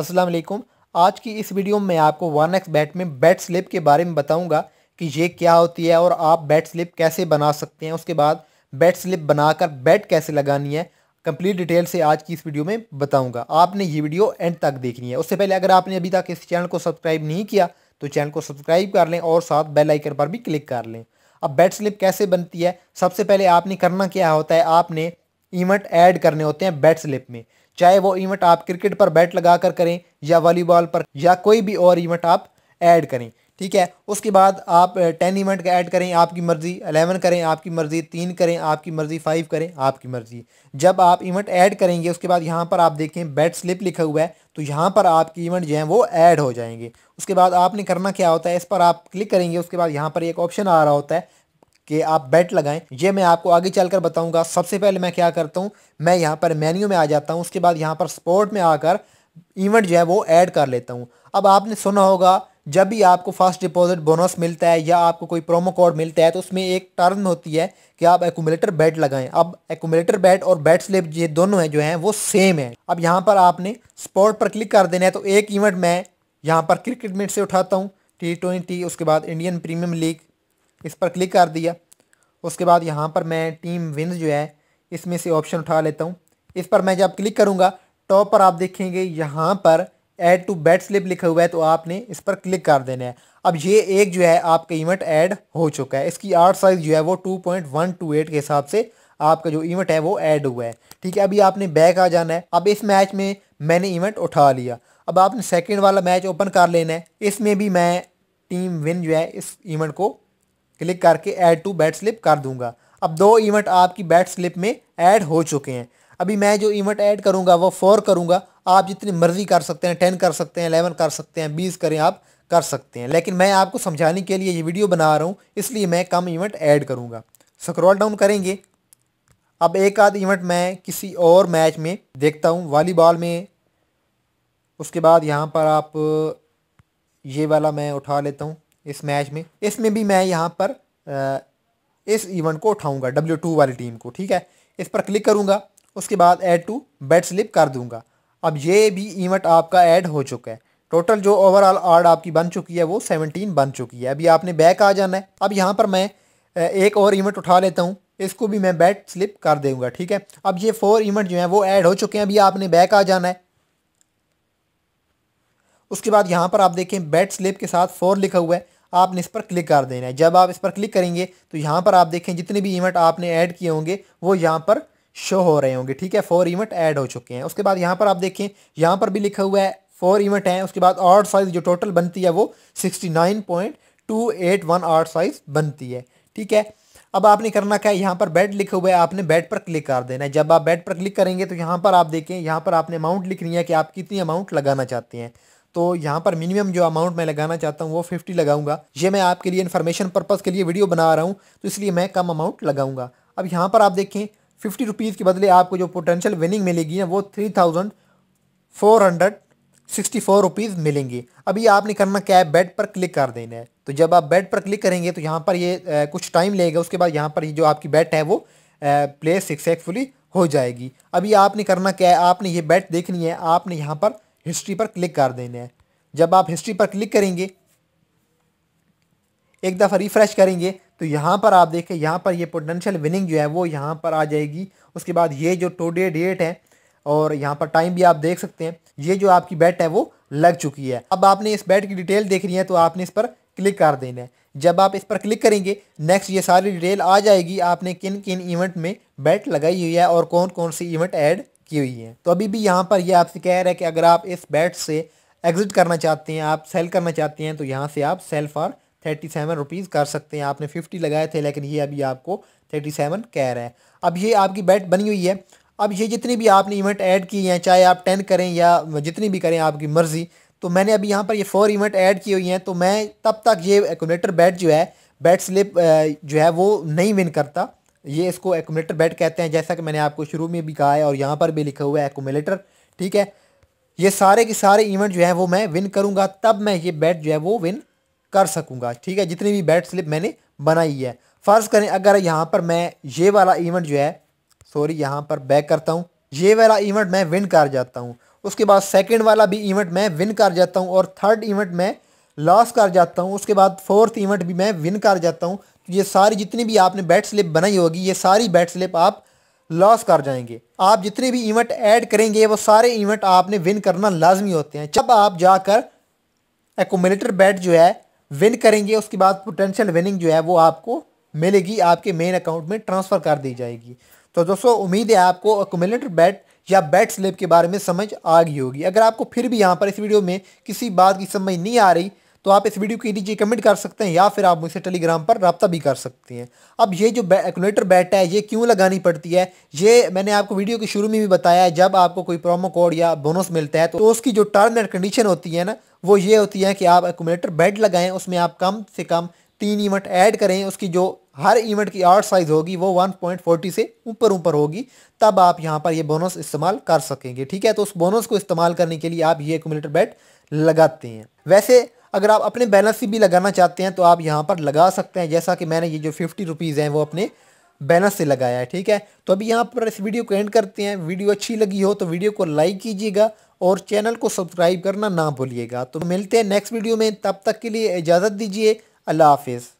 अस्सलाम वालेकुम आज की इस वीडियो में आपको वन एक्स बैट में बैट स्लिप के बारे में बताऊंगा कि ये क्या होती है और आप बैट स्लिप कैसे बना सकते हैं उसके बाद बैट स्लिप बनाकर बैट कैसे लगानी है कंप्लीट डिटेल से आज की इस वीडियो में बताऊंगा आपने ये वीडियो एंड तक देखनी है उससे पहले अगर आपने अभी तक इस चैनल को सब्सक्राइब नहीं किया तो चैनल को सब्सक्राइब कर लें और साथ बेल आइकन पर भी क्लिक कर लें अब बैट स्लिप कैसे बनती है सबसे पहले आपने करना क्या होता है आपने इवेंट ऐड करने होते हैं बैट स्लिप में चाहे वो इवेंट आप क्रिकेट पर बैट लगा कर करें या वॉलीबॉल पर या कोई भी और इवेंट आप ऐड करें ठीक है उसके बाद आप टेन इवेंट का ऐड करें आपकी मर्ज़ी अलेवन करें आपकी मर्ज़ी तीन करें आपकी मर्ज़ी फाइव करें आपकी मर्ज़ी जब आप इवेंट ऐड करेंगे उसके बाद यहाँ पर आप देखें बैट स्लिप लिखा हुआ है तो यहाँ पर आपकी इवेंट जो है वो ऐड हो जाएंगे उसके बाद आपने करना क्या होता है इस पर आप क्लिक करेंगे उसके बाद यहाँ पर एक ऑप्शन आ रहा होता है कि आप बेट लगाएं ये मैं आपको आगे चलकर बताऊंगा सबसे पहले मैं क्या करता हूँ मैं यहाँ पर मेन्यू में आ जाता हूँ उसके बाद यहाँ पर स्पोर्ट में आकर इवेंट जो है वो ऐड कर लेता हूँ अब आपने सुना होगा जब भी आपको फर्स्ट डिपॉजिट बोनस मिलता है या आपको कोई प्रोमो कोड मिलता है तो उसमें एक टर्न होती है कि आप एकुमुलेटर बैट लगाएं अब एकुमुलेटर बैट और बैट स्लिप ये दोनों हैं जो हैं वो सेम है अब यहाँ पर आपने स्पोर्ट पर क्लिक कर देना है तो एक इवेंट मैं यहाँ पर क्रिकेट मिट से उठाता हूँ टी ट्वेंटी उसके बाद इंडियन प्रीमियम लीग इस पर क्लिक कर दिया उसके बाद यहाँ पर मैं टीम विन्स जो है इसमें से ऑप्शन उठा लेता हूँ इस पर मैं जब क्लिक करूँगा टॉप पर आप देखेंगे यहाँ पर ऐड टू बैट स्लिप लिखा हुआ है तो आपने इस पर क्लिक कर देना है अब ये एक जो है आपका इवेंट ऐड हो चुका है इसकी आर्ट साइज़ जो है वो 2.128 के हिसाब से आपका जो इवेंट है वो ऐड हुआ है ठीक है अभी आपने बैक आ जाना है अब इस मैच में मैंने इवेंट उठा लिया अब आपने सेकेंड वाला मैच ओपन कर लेना है इसमें भी मैं टीम विन जो है इस इवेंट को क्लिक करके ऐड टू बैट स्लिप कर दूंगा अब दो इवेंट आपकी बैट स्लिप में ऐड हो चुके हैं अभी मैं जो इवेंट ऐड करूंगा वो फोर करूंगा आप जितनी मर्जी कर सकते हैं टेन कर सकते हैं एलेवन कर सकते हैं बीस करें आप कर सकते हैं लेकिन मैं आपको समझाने के लिए ये वीडियो बना रहा हूँ इसलिए मैं कम इवेंट ऐड करूँगा स्क्रॉल डाउन करेंगे अब एक आध इवेंट मैं किसी और मैच में देखता हूँ वॉलीबॉल में उसके बाद यहाँ पर आप ये वाला मैं उठा लेता हूँ इस मैच में इसमें भी मैं यहाँ पर इस इवेंट को उठाऊँगा डब्ल्यू टू वाली टीम को ठीक है इस पर क्लिक करूँगा उसके बाद ऐड टू बेट स्लिप कर दूँगा अब ये भी इवेंट आपका ऐड हो चुका है टोटल जो ओवरऑल आर्ड आपकी बन चुकी है वो सेवनटीन बन चुकी है अभी आपने बैक आ जाना है अब यहाँ पर मैं एक और इवेंट उठा लेता हूँ इसको भी मैं बैट स्लिप कर दूँगा ठीक है अब ये फोर इवेंट जो है वो ऐड हो चुके हैं अभी आपने बैक आ जाना है उसके बाद यहाँ पर आप देखें बेट स्लिप के साथ फोर लिखा हुआ है आपने इस पर क्लिक कर देना है जब आप इस पर क्लिक करेंगे तो यहाँ पर आप देखें जितने भी इवेंट आपने ऐड किए होंगे वो यहाँ पर शो हो रहे होंगे ठीक है फोर इवेंट ऐड हो चुके हैं उसके बाद यहाँ पर आप देखें यहाँ पर भी लिखा हुआ है फोर इवेंट हैं उसके बाद आर्ट साइज़ जो टोटल बनती है वो sixty nine point two eight one आर्ट साइज़ बनती है ठीक है अब आपने करना क्या है यहाँ पर बेड लिखा हुआ है आपने बेड पर क्लिक कर देना है जब आप बेड पर क्लिक करेंगे तो यहाँ पर आप देखें यहाँ पर आपने अमाउंट लिखनी है कि आप कितनी अमाउंट लगाना चाहते हैं तो यहाँ पर मिनिमम जो अमाउंट मैं लगाना चाहता हूँ वो फिफ्टी लगाऊंगा ये मैं आपके लिए इन्फॉर्मेशन पर्पज़ के लिए वीडियो बना रहा हूँ तो इसलिए मैं कम अमाउंट लगाऊंगा अब यहाँ पर आप देखें फिफ्टी रुपीज़ के बदले आपको जो पोटेंशियल विनिंग मिलेगी ना वो three thousand four hundred sixty four rupees मिलेंगी अभी आपने करना क्या है बेड पर क्लिक कर देना है तो जब आप बेड पर क्लिक करेंगे तो यहाँ पर ये आ, कुछ टाइम लेगा उसके बाद यहाँ पर ये जो आपकी बेट है वो प्लेस सक्सेसफुली हो जाएगी अभी आपने करना क्या है आपने ये बेट देखनी है आपने यहाँ पर हिस्ट्री पर क्लिक कर देना है जब आप हिस्ट्री पर क्लिक करेंगे एक दफ़ा रिफ़्रेश करेंगे तो यहाँ पर आप देखें यहाँ पर ये पोटेंशियल विनिंग जो है वो यहाँ पर आ जाएगी उसके बाद ये जो टोडे डेट है और यहाँ पर टाइम भी आप देख सकते हैं ये जो आपकी बैट है वो लग चुकी है अब आपने इस बैट की डिटेल देखनी है तो आपने इस पर क्लिक कर देना है जब आप इस पर क्लिक करेंगे नेक्स्ट ये सारी डिटेल आ जाएगी आपने किन किन इवेंट में बैट लगाई हुई है और कौन कौन सी इवेंट ऐड की हुई है तो अभी भी यहाँ पर ये यह आपसे कह रहा है कि अगर आप इस बैट से एग्ज़िट करना चाहते हैं आप सेल करना चाहते हैं तो यहाँ से आप sell for thirty seven rupees कर सकते हैं आपने फिफ्टी लगाए थे लेकिन ये अभी आपको थर्टी सेवन कह रहा है अब ये आपकी बैट बनी हुई है अब ये जितनी भी आपने इवेंट ऐड की हैं चाहे आप टेन करें या जितनी भी करें आपकी मर्ज़ी तो मैंने अभी यहाँ पर ये फोर इवेंट ऐड की हुई हैं तो मैं तब तक ये एकोलेटर बैट जो है बैट स्लिप जो है वो नहीं विन करता ये इसको एकोमलेटर बेड कहते हैं जैसा कि मैंने आपको शुरू में भी कहा है और यहाँ पर भी लिखा हुआ है एकोमलेटर ठीक है ये सारे के सारे इवेंट जो है वो मैं विन करूँगा तब मैं ये बैट जो है वो विन कर सकूँगा ठीक है जितनी भी बैट स्लिप मैंने बनाई है फ़र्ज़ करें अगर यहाँ पर मैं ये वाला इवेंट जो है सॉरी यहाँ पर बैक करता हूँ ये वाला इवेंट मैं विन कर जाता हूँ उसके बाद सेकेंड वाला भी इवेंट मैं विन कर जाता हूँ और थर्ड इवेंट मैं लॉस कर जाता हूँ उसके बाद फोर्थ इवेंट भी मैं विन कर जाता हूँ तो ये सारी जितनी भी आपने बैट स्लिप बनाई होगी ये सारी बैट स्लिप आप लॉस कर जाएंगे आप जितने भी इवेंट ऐड करेंगे वो सारे इवेंट आपने विन करना लाजमी होते हैं जब आप जाकर एकोमिलेटर बैट जो है विन करेंगे उसके बाद पोटेंशियल विनिंग जो है वो आपको मिलेगी आपके मेन अकाउंट में ट्रांसफ़र कर दी जाएगी तो दोस्तों उम्मीद है आपको एकोमिलेटर बैट या बैट स्लिप के बारे में समझ आ गई होगी अगर आपको फिर भी यहाँ पर इस वीडियो में किसी बात की समझ नहीं आ रही तो आप इस वीडियो के नीचे कमेंट कर सकते हैं या फिर आप मुझसे टेलीग्राम पर रबता भी कर सकते हैं अब ये जो कैलकुलेटर बैट है ये क्यों लगानी पड़ती है ये मैंने आपको वीडियो के शुरू में भी बताया है जब आपको कोई प्रोमो कोड या बोनस मिलता है तो उसकी जो टर्म एंड कंडीशन होती है ना वो ये होती है कि आप एकुमलेटर बैट लगाएं उसमें आप कम से कम तीन इवेंट ऐड करें उसकी जो हर इवेंट की आर्ट साइज़ होगी वो 1.40 से ऊपर ऊपर होगी तब आप यहाँ पर ये बोनस इस्तेमाल कर सकेंगे ठीक है तो उस बोनस को इस्तेमाल करने के लिए आप ये एकुमलेटर बैट लगाते हैं वैसे अगर आप अपने बैलेंस से भी लगाना चाहते हैं तो आप यहाँ पर लगा सकते हैं जैसा कि मैंने ये जो फिफ्टी रुपीज़ हैं वो अपने बैलेंस से लगाया है ठीक है तो अभी यहाँ पर इस वीडियो को एंड करते हैं वीडियो अच्छी लगी हो तो वीडियो को लाइक कीजिएगा और चैनल को सब्सक्राइब करना ना भूलिएगा तो मिलते हैं नेक्स्ट वीडियो में तब तक के लिए इजाज़त दीजिए अल्लाह हाफिज़